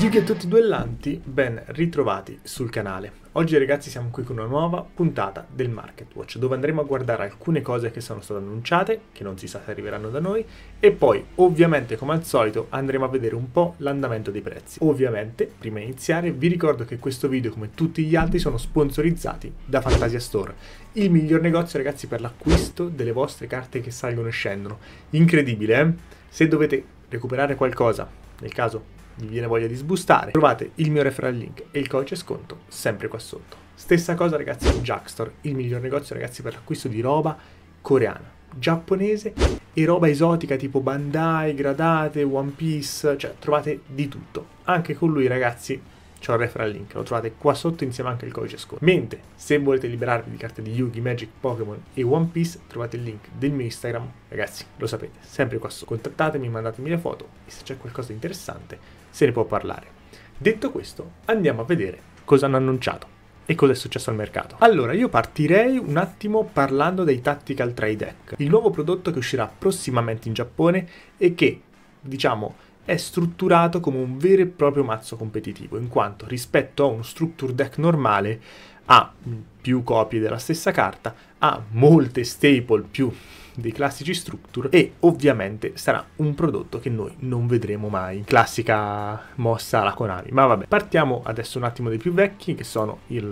Gig e tutti duellanti, ben ritrovati sul canale. Oggi ragazzi siamo qui con una nuova puntata del Market Watch dove andremo a guardare alcune cose che sono state annunciate, che non si sa se arriveranno da noi e poi ovviamente come al solito andremo a vedere un po' l'andamento dei prezzi. Ovviamente prima di iniziare vi ricordo che questo video come tutti gli altri sono sponsorizzati da Fantasia Store, il miglior negozio ragazzi per l'acquisto delle vostre carte che salgono e scendono. Incredibile eh? Se dovete recuperare qualcosa, nel caso vi viene voglia di sbustare, trovate il mio referral link e il codice sconto sempre qua sotto. Stessa cosa ragazzi con Jackstore, il miglior negozio ragazzi per l'acquisto di roba coreana, giapponese e roba esotica tipo Bandai, gradate, One Piece, cioè trovate di tutto. Anche con lui ragazzi c'è il referral link, lo trovate qua sotto insieme anche al codice sconto. Mentre se volete liberarvi di carte di Yugi, Magic, Pokémon e One Piece, trovate il link del mio Instagram. Ragazzi, lo sapete, sempre qua sotto. Contattatemi, mandatemi le foto e se c'è qualcosa di interessante se ne può parlare. Detto questo, andiamo a vedere cosa hanno annunciato e cosa è successo al mercato. Allora, io partirei un attimo parlando dei Tactical Trade Deck, il nuovo prodotto che uscirà prossimamente in Giappone e che, diciamo, è strutturato come un vero e proprio mazzo competitivo, in quanto rispetto a uno structure deck normale ha più copie della stessa carta, ha molte staple più dei classici structure e ovviamente sarà un prodotto che noi non vedremo mai. Classica mossa alla Konami. Ma vabbè, partiamo adesso un attimo dei più vecchi che sono il,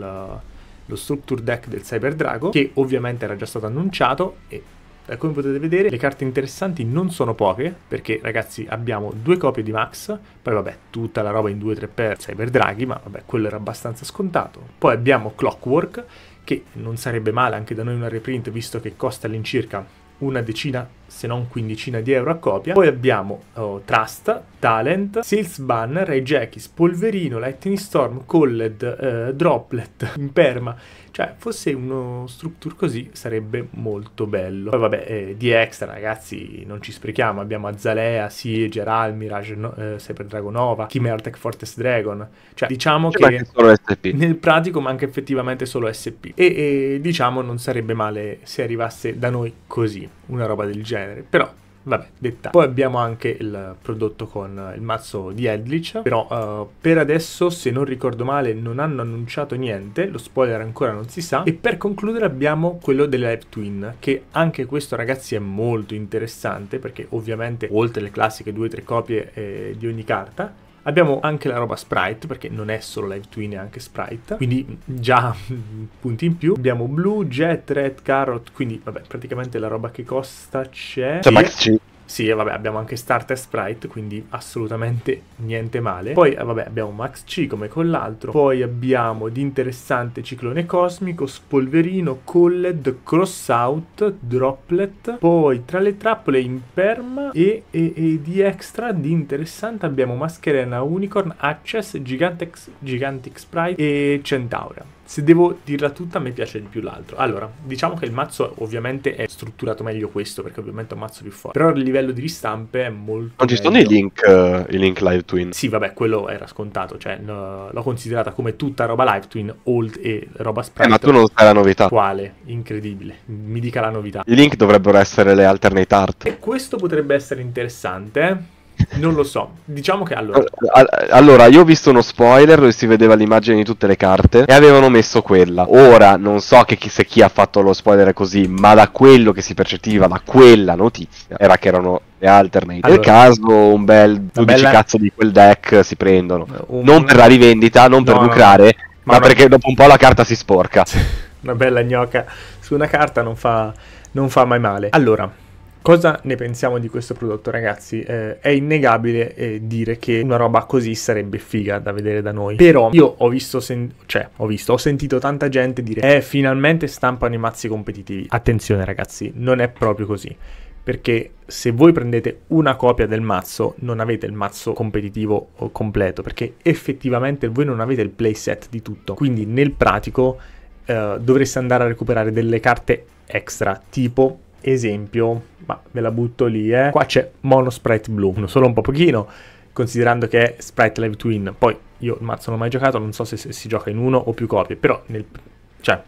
lo structure deck del Cyber Drago che ovviamente era già stato annunciato e eh, come potete vedere le carte interessanti non sono poche perché ragazzi abbiamo due copie di Max poi vabbè tutta la roba in 2-3 per Cyber Draghi ma vabbè quello era abbastanza scontato poi abbiamo Clockwork che non sarebbe male anche da noi una reprint visto che costa all'incirca una decina se non quindicina di euro a copia. Poi abbiamo oh, Trust, Talent, Sales Banner, Ray Polverino, Lightning Storm, Colled, eh, Droplet, Imperma. Cioè, fosse uno structure così sarebbe molto bello. Poi vabbè, eh, di extra ragazzi non ci sprechiamo. Abbiamo Azalea, Siege, Ral, Mirage, no, eh, Cyber Dragonova, Chimertech, Fortes Dragon. Cioè, diciamo C'è che nel pratico manca effettivamente solo SP. E, e diciamo non sarebbe male se arrivasse da noi così una roba del genere, però vabbè, dettagli. Poi abbiamo anche il prodotto con il mazzo di Edlich, però uh, per adesso, se non ricordo male, non hanno annunciato niente, lo spoiler ancora non si sa. E per concludere abbiamo quello delle Live Twin, che anche questo ragazzi è molto interessante, perché ovviamente oltre le classiche due o tre copie eh, di ogni carta, Abbiamo anche la roba sprite, perché non è solo live twin, è anche sprite, quindi già punti in più. Abbiamo blue, jet, red, carrot, quindi vabbè, praticamente la roba che costa c'è. C'è Max 5. Sì, vabbè, abbiamo anche Starter Sprite, quindi assolutamente niente male. Poi, eh, vabbè, abbiamo Max C come con l'altro. Poi abbiamo di interessante Ciclone Cosmico, Spolverino, Colled, Crossout, Droplet. Poi, tra le trappole, Imperma e, e, e di extra di interessante abbiamo Mascherena, Unicorn, Access, Gigantic Sprite e Centaura. Se devo dirla tutta, a me piace di più l'altro. Allora, diciamo che il mazzo ovviamente è strutturato meglio questo, perché ovviamente è un mazzo più forte. Però il livello di ristampe è molto. Non ci meglio. sono i link, uh, i link live twin. Sì, vabbè, quello era scontato. Cioè, no, l'ho considerata come tutta roba live twin, old e roba sprite. Eh, ma tu non sai la novità. Quale? Incredibile. Mi dica la novità. I link dovrebbero essere le alternate art. E questo potrebbe essere interessante. non lo so. Diciamo che allora... Allora, io ho visto uno spoiler dove si vedeva l'immagine di tutte le carte e avevano messo quella. Ora, non so che chi, se chi ha fatto lo spoiler così, ma da quello che si percepiva, da quella notizia, era che erano le alternate. Allora, Nel caso un bel 12 bella... cazzo di quel deck si prendono. Un... Non per la rivendita, non no, per lucrare, no, ma, ma perché dopo un po' la carta si sporca. Una bella gnocca su una carta non fa, non fa mai male. Allora, Cosa ne pensiamo di questo prodotto ragazzi? Eh, è innegabile eh, dire che una roba così sarebbe figa da vedere da noi, però io ho visto, sen- cioè ho visto, ho sentito tanta gente dire eh finalmente stampano i mazzi competitivi. Attenzione ragazzi, non è proprio così perché se voi prendete una copia del mazzo non avete il mazzo competitivo completo perché effettivamente voi non avete il playset di tutto quindi nel pratico eh, dovreste andare a recuperare delle carte extra tipo esempio, ma ve la butto lì, eh. Qua c'è mono sprite blu, solo un po' pochino, considerando che è sprite live twin. Poi io il mazzo non ho mai giocato, non so se, se, si gioca in uno o più copie, però nel, cioè,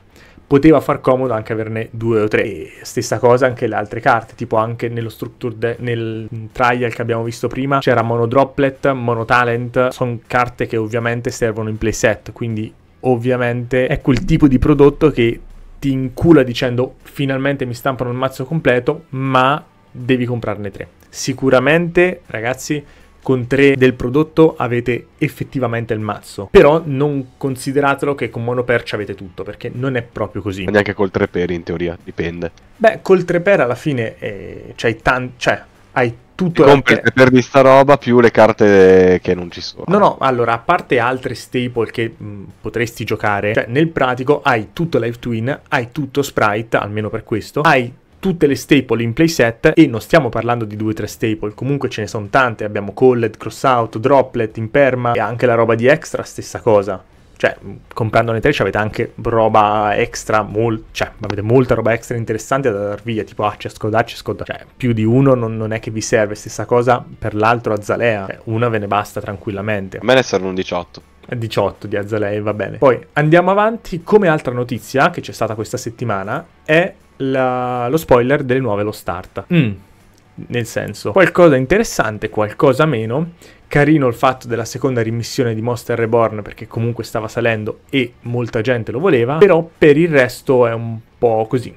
poteva far comodo anche averne due o tre. E stessa cosa anche le altre carte, tipo anche nello structure de- nel trial che abbiamo visto prima c'era mono droplet, mono talent, sono carte che ovviamente servono in playset, quindi ovviamente è quel tipo di prodotto che ti incula dicendo finalmente mi stampano il mazzo completo, ma devi comprarne tre. Sicuramente, ragazzi, con tre del prodotto avete effettivamente il mazzo. Però non consideratelo che con monopercia avete tutto, perché non è proprio così. Ma neanche col tre per in teoria, dipende. Beh, col tre per alla fine eh, c'hai tanti... cioè, hai tutto compri perché... per di sta roba più le carte che non ci sono. No, no, allora, a parte altre staple che mh, potresti giocare, cioè nel pratico hai tutto Live Twin, hai tutto Sprite, almeno per questo, hai tutte le staple in playset e non stiamo parlando di 2-3 staple, comunque ce ne sono tante, abbiamo Colled, Crossout, Droplet, Imperma e anche la roba di Extra, stessa cosa cioè comprando le 13 avete anche roba extra, mol- cioè avete molta roba extra interessante da dar via, tipo access ah, code, access code, cioè più di uno non, non, è che vi serve, stessa cosa per l'altro Azalea, cioè, una ve ne basta tranquillamente. A me ne servono 18. 18 di Azalea, va bene. Poi andiamo avanti, come altra notizia che c'è stata questa settimana è la, lo spoiler delle nuove Lo Start. Mm, nel senso, qualcosa interessante, qualcosa meno carino il fatto della seconda rimissione di Monster Reborn perché comunque stava salendo e molta gente lo voleva, però per il resto è un po' così.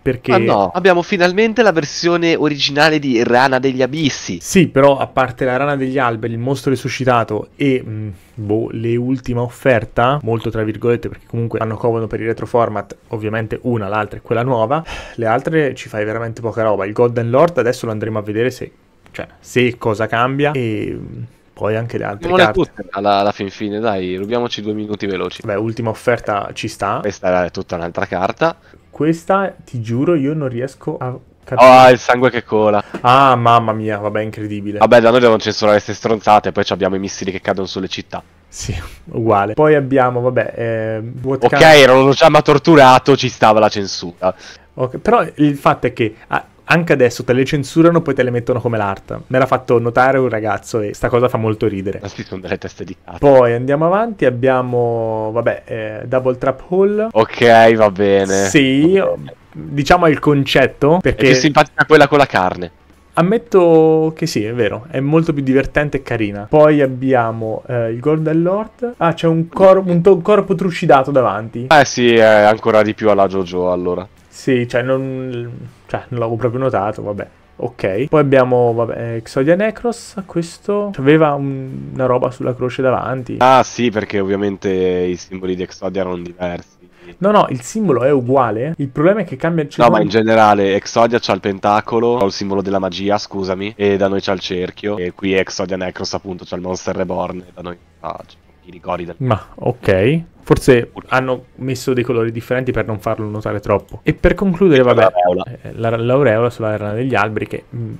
Perché... Ma no, abbiamo finalmente la versione originale di Rana degli Abissi. Sì, però a parte la Rana degli Alberi, il mostro risuscitato e mh, mm, boh, le ultima offerta, molto tra virgolette perché comunque hanno comodo per il format, ovviamente una, l'altra e quella nuova, le altre ci fai veramente poca roba. Il Golden Lord adesso lo andremo a vedere se cioè, se cosa cambia e mm, poi anche le altre Siamo carte. Tutte, alla, alla, fin fine, dai, rubiamoci due minuti veloci. Beh, ultima offerta ci sta. Questa è tutta un'altra carta. Questa, ti giuro, io non riesco a capire. Ah, oh, il sangue che cola. Ah, mamma mia, vabbè, incredibile. Vabbè, da noi devono censurare queste stronzate, poi abbiamo i missili che cadono sulle città. Sì, uguale. Poi abbiamo, vabbè, eh, Ok, erano già ma torturato, ci stava la censura. Okay, però il fatto è che... Ah, anche adesso te le censurano, poi te le mettono come l'art. Me l'ha fatto notare un ragazzo e sta cosa fa molto ridere. Ma sì, sono delle teste di cazzo. Poi andiamo avanti, abbiamo, vabbè, eh, Double Trap Hall. Ok, va bene. Sì, va bene. Oh, diciamo il concetto, perché... È più simpatica quella con la carne. Ammetto che sì, è vero, è molto più divertente e carina. Poi abbiamo eh, il Golden Lord. Ah, c'è un, cor- un to- corpo trucidato davanti. Eh sì, è ancora di più alla JoJo allora. Sì, cioè non, cioè non l'avevo proprio notato, vabbè. Ok, poi abbiamo vabbè, Exodia Necros, questo aveva un, una roba sulla croce davanti. Ah sì, perché ovviamente i simboli di Exodia erano diversi. No, no, il simbolo è uguale. Il problema è che cambia il cerchio. No, ma in generale, Exodia c'ha il pentacolo, c'ha il simbolo della magia, scusami. E da noi c'ha il cerchio. E qui Exodia Necros, appunto, c'ha il Monster Reborn. E da noi. Ah, c'è i rigori del... Ma ok, forse hanno messo dei colori differenti per non farlo notare troppo. E per concludere, vabbè, l'aureola, eh, la, l'aureola sulla rana degli alberi che mm,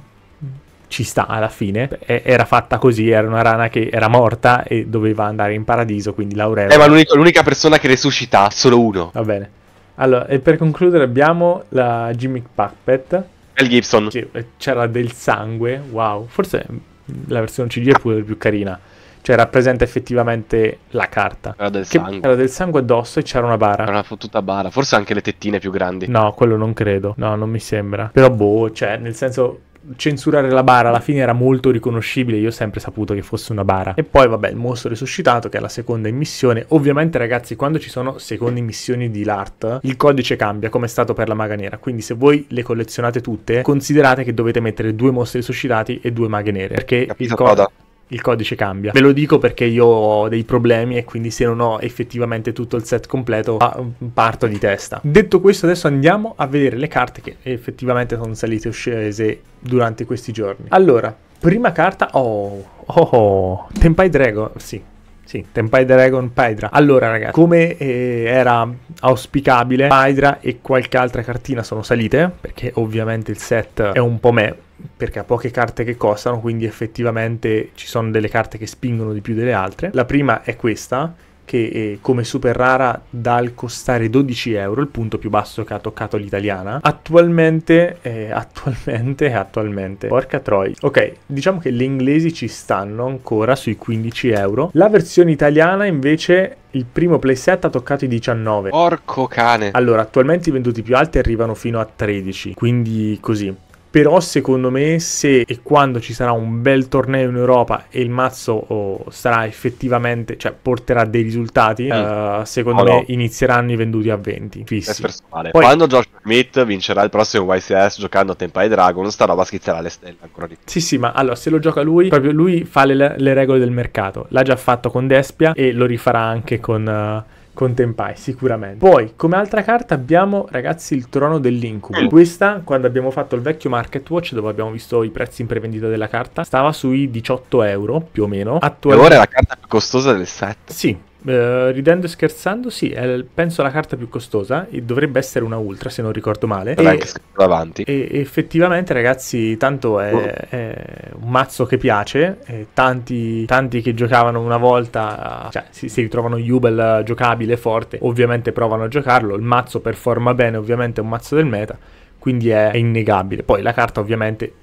ci sta alla fine, era fatta così, era una rana che era morta e doveva andare in paradiso, quindi l'aureola... Eh, ma l'unica persona che resuscita, solo uno. Va bene. Allora, e per concludere abbiamo la Jimmy Puppet. Mel Gibson. C'era del sangue, wow, forse la versione CG è pure più carina cioè rappresenta effettivamente la carta. Era del che sangue. Era del sangue addosso e c'era una bara. Era una fottuta bara, forse anche le tettine più grandi. No, quello non credo, no, non mi sembra. Però boh, cioè, nel senso censurare la bara alla fine era molto riconoscibile, io ho sempre saputo che fosse una bara. E poi vabbè, il mostro risuscitato che è la seconda missione. Ovviamente ragazzi, quando ci sono seconde missioni di LART, il codice cambia come è stato per la maga nera, quindi se voi le collezionate tutte, considerate che dovete mettere due mostri risuscitati e due maghe nere, perché Capito, il, co- il codice cambia. Ve lo dico perché io ho dei problemi e quindi se non ho effettivamente tutto il set completo parto di testa. Detto questo adesso andiamo a vedere le carte che effettivamente sono salite o scese durante questi giorni. Allora, prima carta, oh, oh, oh Tempai Dragon, sì, sì, Tempai Dragon Paidra. Allora, ragazzi, come eh, era auspicabile, Paidra e qualche altra cartina sono salite, perché ovviamente il set è un po' me perché ha poche carte che costano, quindi effettivamente ci sono delle carte che spingono di più delle altre. La prima è questa, che eh, come super rara dal costare 12 euro, il punto più basso che ha toccato l'italiana. Attualmente, eh, attualmente, attualmente, porca troi. Ok, diciamo che le inglesi ci stanno ancora sui 15 euro. La versione italiana invece... Il primo playset ha toccato i 19. Porco cane. Allora, attualmente i venduti più alti arrivano fino a 13. Quindi così però secondo me se e quando ci sarà un bel torneo in Europa e il mazzo oh, sarà effettivamente, cioè porterà dei risultati, mm. eh. uh, secondo no, me no. inizieranno i venduti a 20 fissi. Poi, quando Josh Smith vincerà il prossimo YCS giocando a Tempa e Dragon, sta roba schizzerà le stelle ancora di più. Sì, sì, ma allora se lo gioca lui, proprio lui fa le, le regole del mercato. L'ha già fatto con Despia e lo rifarà anche con... Uh, contempai sicuramente. Poi come altra carta abbiamo ragazzi il trono dell'incubo. Mm. Questa quando abbiamo fatto il vecchio market watch dove abbiamo visto i prezzi in prevendita della carta stava sui 18 euro più o meno. Attualmente... E ora è la carta più costosa del set. Sì, eh, ridendo e scherzando, sì, è penso la carta più costosa, e dovrebbe essere una ultra se non ricordo male. E, anche davanti. E effettivamente ragazzi, tanto è, oh. è un mazzo che piace, tanti, tanti, che giocavano una volta, cioè, si, si, ritrovano Jubel giocabile, forte, ovviamente provano a giocarlo, il mazzo performa bene, ovviamente è un mazzo del meta quindi è, è innegabile. Poi la carta ovviamente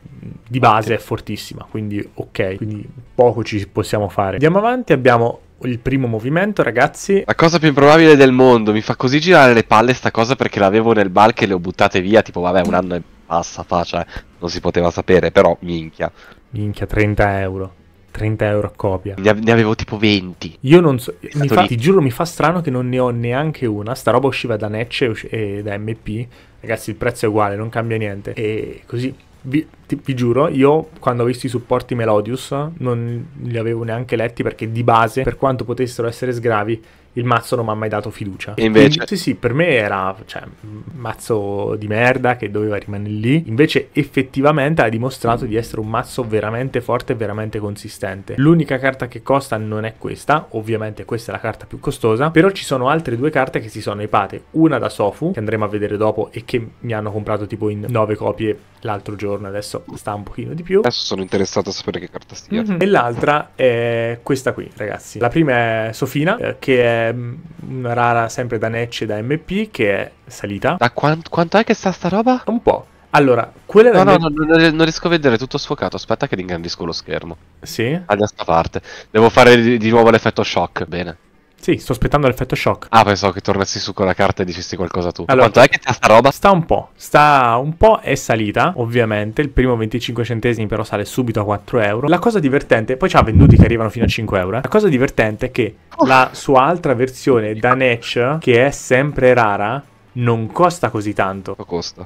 di base okay. è fortissima, quindi ok, quindi poco ci possiamo fare. Andiamo avanti, abbiamo il primo movimento, ragazzi. La cosa più improbabile del mondo, mi fa così girare le palle sta cosa perché l'avevo nel bulk e le ho buttate via, tipo vabbè, un anno e passa faccia, cioè, non si poteva sapere, però minchia. Minchia, 30 euro. 30 euro a copia. Ne avevo tipo 20. Io non so, mi fa, ti giuro mi fa strano che non ne ho neanche una. Sta roba usciva da Necce e da MP. Ragazzi, il prezzo è uguale, non cambia niente. E così vi, ti, vi, giuro, io quando ho visto i supporti Melodius non li avevo neanche letti perché di base, per quanto potessero essere sgravi, il mazzo non mi ha mai dato fiducia. E invece? Sì, sì, per me era cioè, un mazzo di merda che doveva rimanere lì. Invece, effettivamente ha dimostrato di essere un mazzo veramente forte e veramente consistente. L'unica carta che costa non è questa, ovviamente questa è la carta più costosa. Però ci sono altre due carte che si sono epate. Una da Sofu, che andremo a vedere dopo e che mi hanno comprato tipo in nove copie l'altro giorno, adesso sta un pochino di più. Adesso sono interessato a sapere che carta stia. Mm-hmm. E l'altra è questa qui, ragazzi. La prima è Sofina, eh, che è mm, una rara sempre da Necce da MP, che è salita. Da quant- quanto è che sta sta roba? Un po'. Allora, quella no, no, no, no, non riesco a vedere, è tutto sfocato. Aspetta che ingrandisco lo schermo. Sì. Adesso parte. Devo fare di, di nuovo l'effetto shock. Bene. Sì, sto aspettando l'effetto shock. Ah, pensavo che tornassi su con la carta e dicessi qualcosa tu. Allora, Quanto è che sta roba? Sta un po'. Sta un po' è salita, ovviamente. Il primo 25 centesimi però sale subito a 4 euro. La cosa divertente, poi c'ha venduti che arrivano fino a 5 euro. Eh. La cosa divertente è che la sua altra versione da Natch, che è sempre rara, non costa così tanto. Lo costa?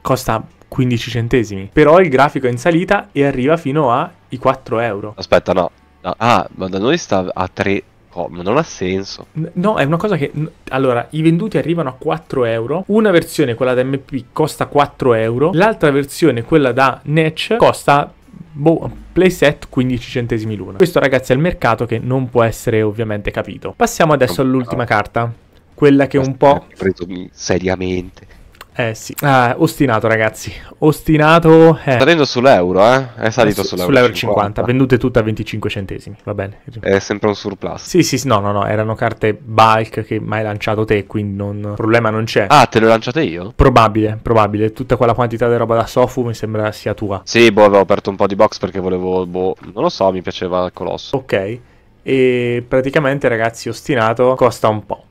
Costa 15 centesimi. Però il grafico è in salita e arriva fino ai 4 euro. Aspetta, no. no. Ah, ma da noi sta a 3 po', non ha senso. No, è una cosa che... Allora, i venduti arrivano a 4 euro, una versione, quella da MP, costa 4 euro, l'altra versione, quella da Netch, costa boh, playset 15 centesimi l'una. Questo ragazzi è il mercato che non può essere ovviamente capito. Passiamo adesso all'ultima carta, quella che un po'... Preso seriamente. Eh sì, ah, ostinato ragazzi, ostinato... Eh. Salendo sull'euro, eh? È salito eh, sull'euro, sull'euro 50. 50. vendute tutte a 25 centesimi, va bene. È sempre un surplus. Sì, sì, no, no, no, erano carte bulk che mai lanciato te, quindi non... problema non c'è. Ah, te le ho lanciate io? Probabile, probabile, tutta quella quantità di roba da Sofu mi sembra sia tua. Sì, boh, avevo aperto un po' di box perché volevo, boh, non lo so, mi piaceva il Colosso. Ok, e praticamente ragazzi, ostinato costa un po'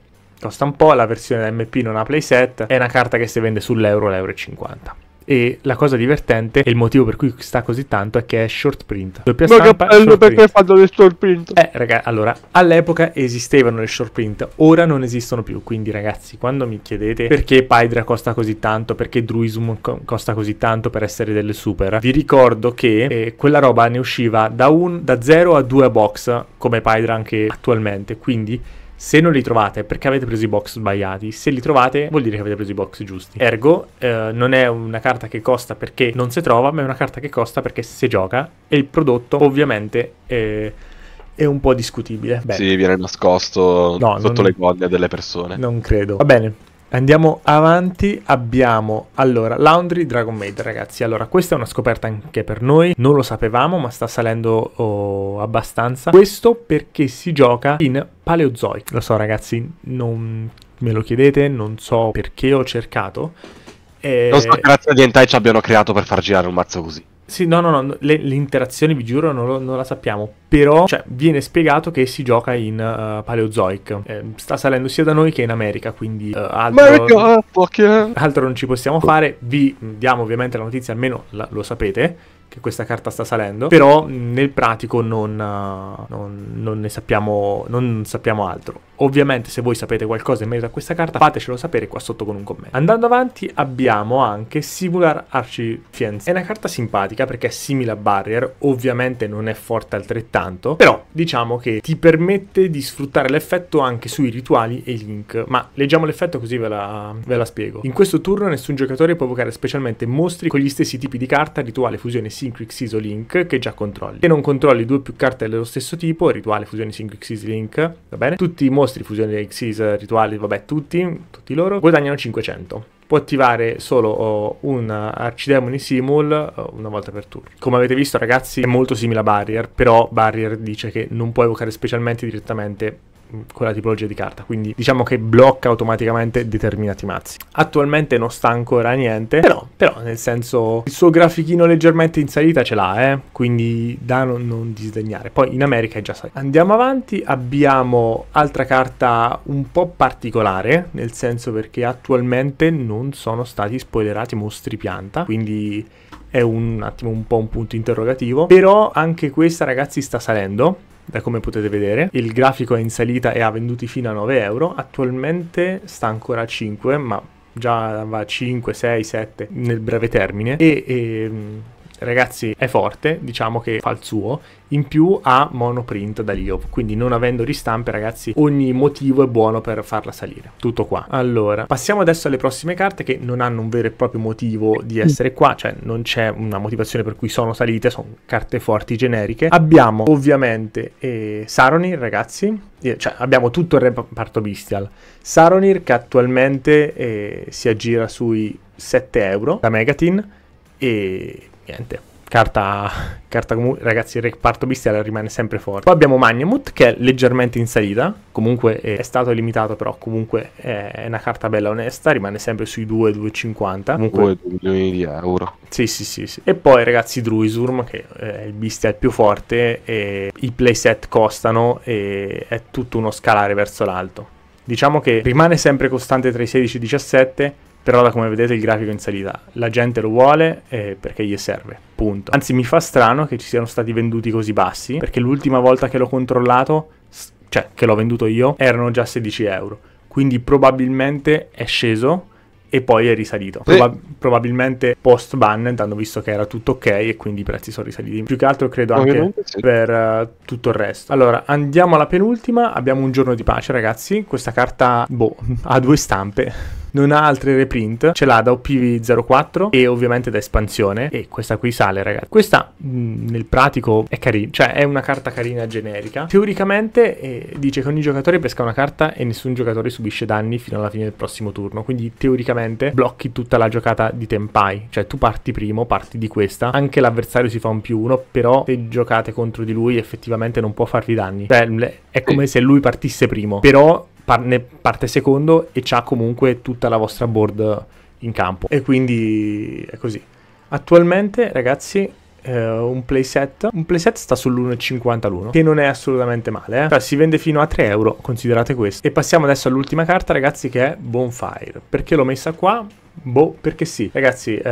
costa un po', la versione da MP non ha playset, è una carta che si vende sull'euro, l'euro e 50. E la cosa divertente e il motivo per cui sta così tanto è che è short print. Doppia Ma stampa, che bello perché fanno le short print? Eh, raga, allora, all'epoca esistevano le short print, ora non esistono più. Quindi, ragazzi, quando mi chiedete perché Pydra costa così tanto, perché Druism co- costa così tanto per essere delle super, vi ricordo che eh, quella roba ne usciva da 0 a 2 box, come Pydra anche attualmente. Quindi se non li trovate è perché avete preso i box sbagliati, se li trovate vuol dire che avete preso i box giusti. Ergo, eh, non è una carta che costa perché non si trova, ma è una carta che costa perché si gioca e il prodotto ovviamente è è un po' discutibile. Bene. Sì, viene nascosto no, sotto non... le goglie delle persone. Non credo. Va bene, Andiamo avanti, abbiamo allora Laundry Dragon Maid ragazzi, allora questa è una scoperta anche per noi, non lo sapevamo ma sta salendo oh, abbastanza, questo perché si gioca in Paleozoic, lo so ragazzi non me lo chiedete, non so perché ho cercato, e... Non so che eh, razza di hentai ci abbiano creato per far girare un mazzo così. Sì, no, no, no, le, le interazioni vi giuro non, lo, non, la sappiamo, però cioè, viene spiegato che si gioca in uh, Paleozoic, eh, sta salendo sia da noi che in America, quindi uh, altro, God, eh, altro, non ci possiamo fare, vi diamo ovviamente la notizia, almeno la, lo sapete, che questa carta sta salendo, però nel pratico non, eh, non, non ne sappiamo, non sappiamo altro. Ovviamente se voi sapete qualcosa in merito a questa carta fatecelo sapere qua sotto con un commento. Andando avanti abbiamo anche Simular Arcifienza. È una carta simpatica perché è simile a Barrier, ovviamente non è forte altrettanto, però diciamo che ti permette di sfruttare l'effetto anche sui rituali e i link. Ma leggiamo l'effetto così ve la, ve la spiego. In questo turno nessun giocatore può evocare specialmente mostri con gli stessi tipi di carta, rituale, fusione e Syncrix Isolink che già controlli. Se non controlli due più carte dello stesso tipo, rituale, fusione, Syncrix Isolink, va bene? Tutti i mostri, fusione, Xyz, rituali, vabbè, tutti, tutti loro, guadagnano 500 può attivare solo oh, un Arcidemoni Simul oh, una volta per turno. Come avete visto ragazzi è molto simile a Barrier, però Barrier dice che non può evocare specialmente direttamente quella tipologia di carta, quindi diciamo che blocca automaticamente determinati mazzi. Attualmente non sta ancora niente, però, però nel senso il suo grafichino leggermente in salita ce l'ha, eh? quindi da non, non disdegnare. Poi in America è già salita. Andiamo avanti, abbiamo altra carta un po' particolare, nel senso perché attualmente non sono stati spoilerati mostri pianta, quindi è un attimo un po' un punto interrogativo, però anche questa ragazzi sta salendo, da come potete vedere. Il grafico è in salita e ha venduti fino a 9 euro, attualmente sta ancora a 5, ma già va a 5, 6, 7 nel breve termine e, e ehm, ragazzi è forte, diciamo che fa il suo, in più ha monoprint da Liov, quindi non avendo ristampe ragazzi ogni motivo è buono per farla salire, tutto qua. Allora, passiamo adesso alle prossime carte che non hanno un vero e proprio motivo di mm. essere qua, cioè non c'è una motivazione per cui sono salite, sono carte forti generiche. Abbiamo ovviamente eh, Saronir ragazzi, eh, cioè abbiamo tutto il reparto bestial. Saronir che attualmente eh, si aggira sui 7 euro da Megatin e niente. Carta, carta comunque, ragazzi, il reparto bestiale rimane sempre forte. Poi abbiamo Magnamut che è leggermente in salita, comunque è stato limitato, però comunque è una carta bella onesta, rimane sempre sui 2,250. Comunque 2 milioni di euro. Sì, sì, sì, sì, E poi ragazzi Druisurm che è il bestial più forte e i playset costano e è tutto uno scalare verso l'alto. Diciamo che rimane sempre costante tra i 16 e i 17, però da come vedete il grafico è in salita, la gente lo vuole eh, perché gli serve, punto. Anzi mi fa strano che ci siano stati venduti così bassi, perché l'ultima volta che l'ho controllato, cioè che l'ho venduto io, erano già 16 euro. Quindi probabilmente è sceso e poi è risalito. Proba- probabilmente post ban, hanno visto che era tutto ok e quindi i prezzi sono risaliti. Più che altro credo anche sì. per uh, tutto il resto. Allora, andiamo alla penultima, abbiamo un giorno di pace ragazzi, questa carta boh, ha due stampe non ha altri reprint, ce l'ha da OPV04 e ovviamente da espansione e questa qui sale ragazzi. Questa mh, mm, nel pratico è carina, cioè è una carta carina generica. Teoricamente eh, dice che ogni giocatore pesca una carta e nessun giocatore subisce danni fino alla fine del prossimo turno, quindi teoricamente blocchi tutta la giocata di Tempai, cioè tu parti primo, parti di questa, anche l'avversario si fa un più uno, però se giocate contro di lui effettivamente non può farvi danni, cioè è come se lui partisse primo, però par- parte secondo e c'ha comunque tutta la vostra board in campo. E quindi è così. Attualmente, ragazzi, eh, un playset. Un playset sta sull'1,50 l'1 che non è assolutamente male. Eh? Cioè, si vende fino a 3 euro, considerate questo. E passiamo adesso all'ultima carta, ragazzi, che è Bonfire. Perché l'ho messa qua? Boh, perché sì. Ragazzi, eh,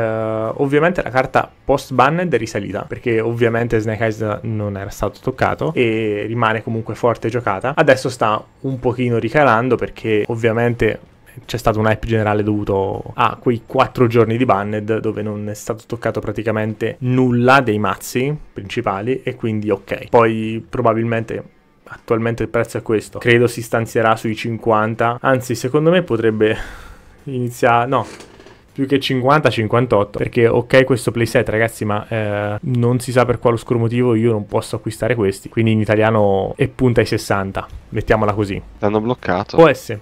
ovviamente la carta post-banned è risalita, perché ovviamente Snake Eyes non era stato toccato e rimane comunque forte giocata. Adesso sta un pochino ricalando perché ovviamente c'è stato un hype generale dovuto a quei quattro giorni di Banned dove non è stato toccato praticamente nulla dei mazzi principali e quindi ok. Poi probabilmente attualmente il prezzo è questo, credo si stanzierà sui 50, anzi secondo me potrebbe iniziare, no, più che 50-58 perché ok questo playset ragazzi ma eh, non si sa per quale oscuro motivo io non posso acquistare questi quindi in italiano è punta ai 60 mettiamola così l'hanno bloccato può essere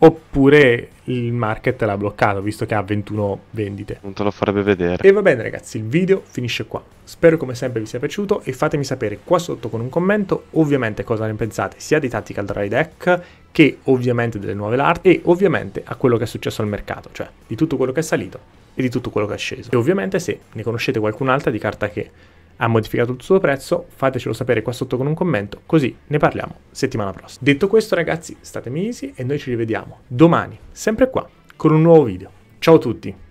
oppure il market l'ha bloccato visto che ha 21 vendite. Non te lo farebbe vedere. E va bene ragazzi, il video finisce qua. Spero come sempre vi sia piaciuto e fatemi sapere qua sotto con un commento ovviamente cosa ne pensate sia di Tactical Dry Deck che ovviamente delle nuove LART e ovviamente a quello che è successo al mercato, cioè di tutto quello che è salito e di tutto quello che è sceso. E ovviamente se ne conoscete qualcun'altra di carta che ha modificato il suo prezzo, fatecelo sapere qua sotto con un commento, così ne parliamo settimana prossima. Detto questo ragazzi, statemi easy e noi ci rivediamo domani, sempre qua, con un nuovo video. Ciao a tutti!